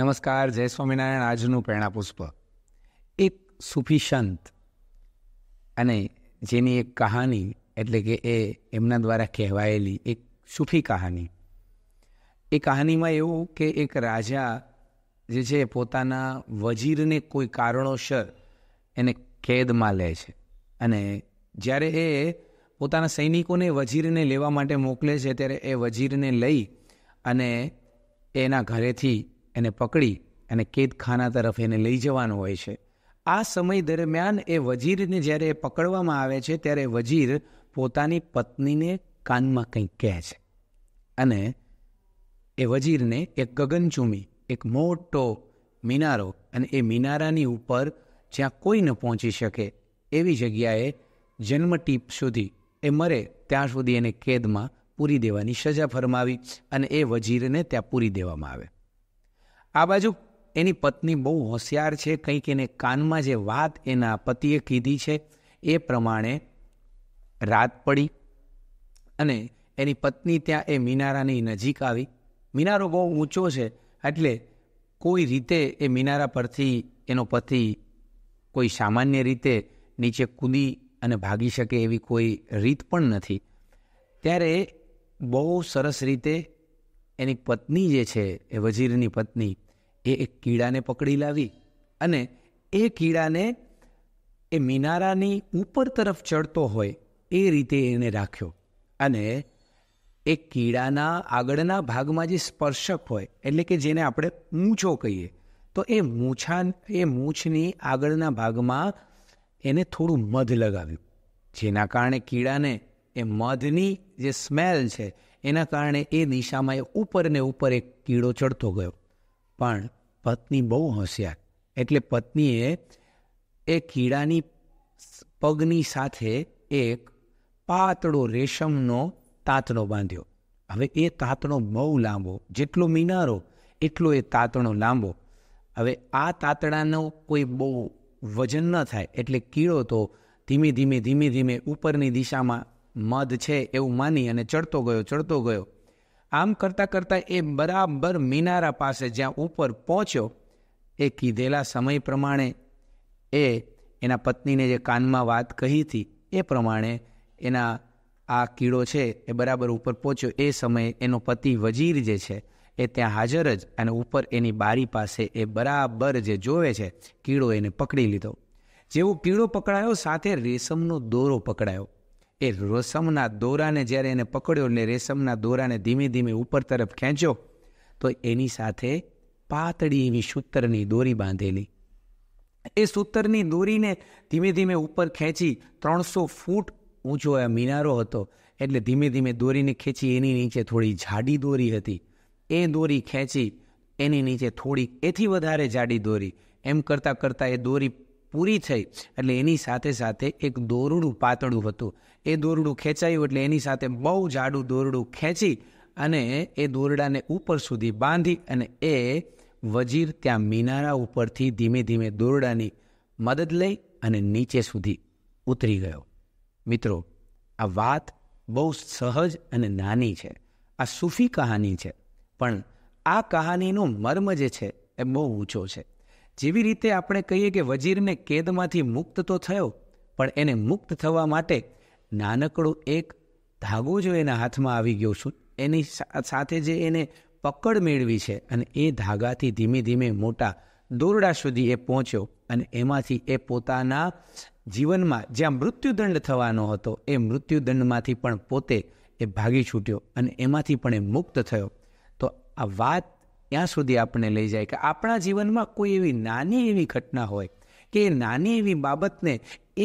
નમસ્કાર જય સ્વામિનારાયણ આજનું પ્રેરણા પુષ્પ એક સુફી સંત અને જેની એક કહાની એટલે કે એ એમના દ્વારા કહેવાયેલી એક સુફી કહાની એ કહાનીમાં એવું કે એક રાજા જે છે પોતાના વજીરને કોઈ કારણોસર એને કેદમાં લે છે અને જ્યારે એ પોતાના સૈનિકોને વજીરને લેવા માટે મોકલે છે ત્યારે એ વજીરને લઈ અને એના ઘરેથી એને પકડી અને કેદખાના તરફ એને લઈ જવાનું હોય છે આ સમય દરમિયાન એ વજીરને જ્યારે એ પકડવામાં આવે છે ત્યારે વજીર પોતાની પત્નીને કાનમાં કંઈક કહે છે અને એ વજીરને એક ગગનચુમી એક મોટો મિનારો અને એ મિનારાની ઉપર જ્યાં કોઈ ન પહોંચી શકે એવી જગ્યાએ જન્મટીપ સુધી એ મરે ત્યાં સુધી એને કેદમાં પૂરી દેવાની સજા ફરમાવી અને એ વજીરને ત્યાં પૂરી દેવામાં આવે આ બાજુ એની પત્ની બહુ હોશિયાર છે કંઈક એને કાનમાં જે વાત એના પતિએ કીધી છે એ પ્રમાણે રાત પડી અને એની પત્ની ત્યાં એ મિનારાની નજીક આવી મિનારો બહુ ઊંચો છે એટલે કોઈ રીતે એ મિનારા પરથી એનો પતિ કોઈ સામાન્ય રીતે નીચે કૂદી અને ભાગી શકે એવી કોઈ રીત પણ નથી ત્યારે બહુ સરસ રીતે એની પત્ની જે છે એ વજીરની પત્ની એ એક કીડાને પકડી લાવી અને એ કીડાને એ મિનારાની ઉપર તરફ ચડતો હોય એ રીતે એને રાખ્યો અને એ કીડાના આગળના ભાગમાં જે સ્પર્શક હોય એટલે કે જેને આપણે મૂછો કહીએ તો એ મૂછા એ મૂછની આગળના ભાગમાં એને થોડું મધ લગાવ્યું જેના કારણે કીડાને એ મધની જે સ્મેલ છે એના કારણે એ દિશામાં એ ઉપર ને ઉપર એક કીડો ચડતો ગયો પણ પત્ની બહુ હોશિયાર એટલે પત્નીએ એ કીડાની પગની સાથે એક પાતળો રેશમનો તાતણો બાંધ્યો હવે એ તાંતણો બહુ લાંબો જેટલો મિનારો એટલો એ તાતણો લાંબો હવે આ તાતણાનો કોઈ બહુ વજન ન થાય એટલે કીડો તો ધીમે ધીમે ધીમે ધીમે ઉપરની દિશામાં મધ છે એવું માની અને ચડતો ગયો ચડતો ગયો આમ કરતાં કરતાં એ બરાબર મિનારા પાસે જ્યાં ઉપર પહોંચ્યો એ કીધેલા સમય પ્રમાણે એ એના પત્નીને જે કાનમાં વાત કહી હતી એ પ્રમાણે એના આ કીડો છે એ બરાબર ઉપર પહોંચ્યો એ સમયે એનો પતિ વજીર જે છે એ ત્યાં હાજર જ અને ઉપર એની બારી પાસે એ બરાબર જે જોવે છે કીડો એને પકડી લીધો જેવો કીડો પકડાયો સાથે રેશમનો દોરો પકડાયો એ રેશમના દોરાને જ્યારે એને પકડ્યો ને રેશમના દોરાને ધીમે ધીમે ઉપર તરફ ખેંચ્યો તો એની સાથે પાતળી એવી સૂતરની દોરી બાંધેલી એ સૂતરની દોરીને ધીમે ધીમે ઉપર ખેંચી ત્રણસો ફૂટ ઊંચો આ મિનારો હતો એટલે ધીમે ધીમે દોરીને ખેંચી એની નીચે થોડી જાડી દોરી હતી એ દોરી ખેંચી એની નીચે થોડી એથી વધારે જાડી દોરી એમ કરતાં કરતાં એ દોરી પૂરી થઈ એટલે એની સાથે સાથે એક દોરડું પાતળું હતું એ દોરડું ખેંચાયું એટલે એની સાથે બહુ જાડું દોરડું ખેંચી અને એ દોરડાને ઉપર સુધી બાંધી અને એ વજીર ત્યાં મિનારા ઉપરથી ધીમે ધીમે દોરડાની મદદ લઈ અને નીચે સુધી ઉતરી ગયો મિત્રો આ વાત બહુ સહજ અને નાની છે આ સૂફી કહાની છે પણ આ કહાનીનો મર્મ જે છે એ બહુ ઊંચો છે જેવી રીતે આપણે કહીએ કે વજીરને કેદમાંથી મુક્ત તો થયો પણ એને મુક્ત થવા માટે નાનકડો એક ધાગો જો એના હાથમાં આવી ગયો છું એની સાથે જે એને પકડ મેળવી છે અને એ ધાગાથી ધીમે ધીમે મોટા દોરડા સુધી એ પહોંચ્યો અને એમાંથી એ પોતાના જીવનમાં જ્યાં મૃત્યુદંડ થવાનો હતો એ મૃત્યુદંડમાંથી પણ પોતે એ ભાગી છૂટ્યો અને એમાંથી પણ એ મુક્ત થયો તો આ વાત ત્યાં સુધી આપણે લઈ જાય કે આપણા જીવનમાં કોઈ એવી નાની એવી ઘટના હોય કે એ નાની એવી બાબતને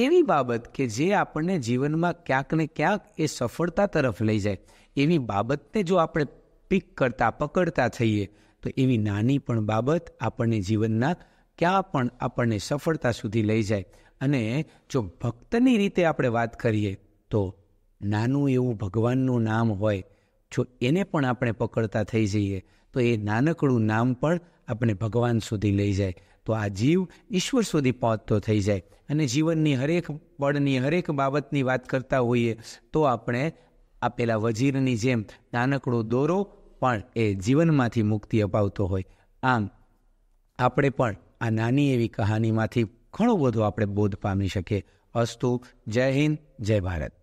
એવી બાબત કે જે આપણને જીવનમાં ક્યાંક ને ક્યાંક એ સફળતા તરફ લઈ જાય એવી બાબતને જો આપણે પીક કરતાં પકડતા થઈએ તો એવી નાની પણ બાબત આપણને જીવનના ક્યાં પણ આપણને સફળતા સુધી લઈ જાય અને જો ભક્તની રીતે આપણે વાત કરીએ તો નાનું એવું ભગવાનનું નામ હોય જો એને પણ આપણે પકડતા થઈ જઈએ તો એ નાનકડું નામ પણ આપણે ભગવાન સુધી લઈ જાય તો આ જીવ ઈશ્વર સુધી પહોંચતો થઈ જાય અને જીવનની હરેક પળની હરેક બાબતની વાત કરતા હોઈએ તો આપણે આપેલા વજીરની જેમ નાનકડો દોરો પણ એ જીવનમાંથી મુક્તિ અપાવતો હોય આમ આપણે પણ આ નાની એવી કહાનીમાંથી ઘણો બધો આપણે બોધ પામી શકીએ અસ્તુ જય હિન્દ જય ભારત